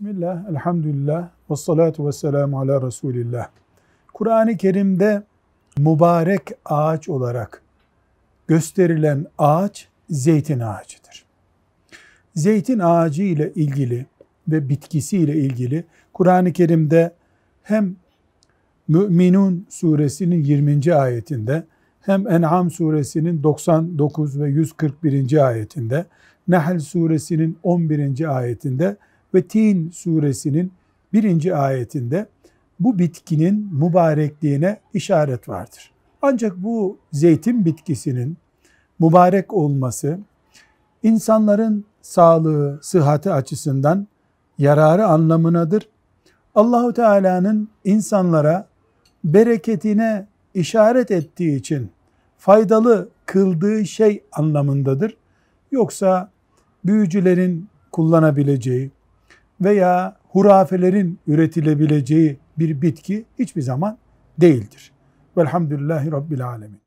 Bismillah, elhamdülillah, ve salatu ve selamu ala Resulillah. Kur'an-ı Kerim'de mübarek ağaç olarak gösterilen ağaç zeytin ağacıdır. Zeytin ağacı ile ilgili ve bitkisi ile ilgili Kur'an-ı Kerim'de hem Mü'minun suresinin 20. ayetinde hem En'am suresinin 99 ve 141. ayetinde Nahl suresinin 11. ayetinde ve Tin suresinin birinci ayetinde bu bitkinin mübarekliğine işaret vardır. Ancak bu zeytin bitkisinin mübarek olması insanların sağlığı, sıhhati açısından yararı anlamınadır. Allahu Teala'nın insanlara bereketine işaret ettiği için faydalı kıldığı şey anlamındadır. Yoksa büyücülerin kullanabileceği, veya hurafelerin üretilebileceği bir bitki hiçbir zaman değildir. Velhamdülillahi Rabbil Alemin.